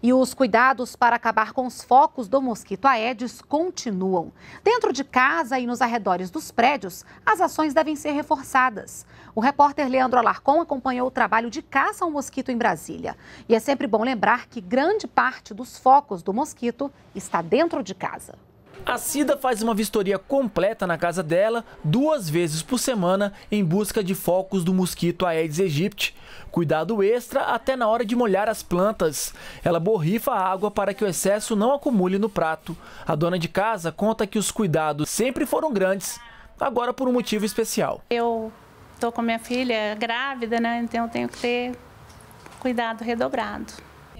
E os cuidados para acabar com os focos do mosquito Aedes continuam. Dentro de casa e nos arredores dos prédios, as ações devem ser reforçadas. O repórter Leandro Alarcon acompanhou o trabalho de caça ao mosquito em Brasília. E é sempre bom lembrar que grande parte dos focos do mosquito está dentro de casa. A Cida faz uma vistoria completa na casa dela duas vezes por semana em busca de focos do mosquito Aedes aegypti. Cuidado extra até na hora de molhar as plantas. Ela borrifa a água para que o excesso não acumule no prato. A dona de casa conta que os cuidados sempre foram grandes, agora por um motivo especial. Eu estou com minha filha grávida, né? Então eu tenho que ter cuidado redobrado.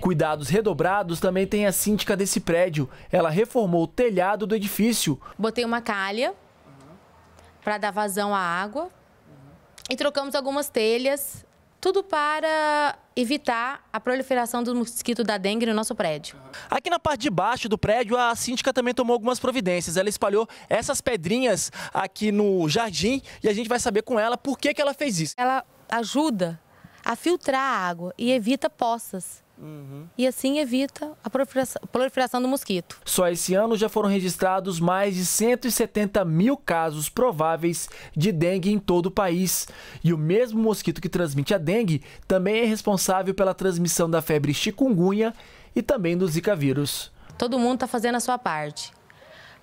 Cuidados redobrados também tem a síndica desse prédio. Ela reformou o telhado do edifício. Botei uma calha para dar vazão à água e trocamos algumas telhas, tudo para evitar a proliferação do mosquito da dengue no nosso prédio. Aqui na parte de baixo do prédio, a síndica também tomou algumas providências. Ela espalhou essas pedrinhas aqui no jardim e a gente vai saber com ela por que, que ela fez isso. Ela ajuda a filtrar a água e evita poças. Uhum. E assim evita a proliferação do mosquito. Só esse ano já foram registrados mais de 170 mil casos prováveis de dengue em todo o país. E o mesmo mosquito que transmite a dengue também é responsável pela transmissão da febre chikungunya e também do Zika vírus. Todo mundo está fazendo a sua parte.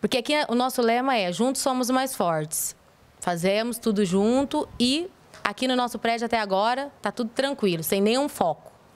Porque aqui é, o nosso lema é: juntos somos mais fortes. Fazemos tudo junto e aqui no nosso prédio até agora está tudo tranquilo, sem nenhum foco.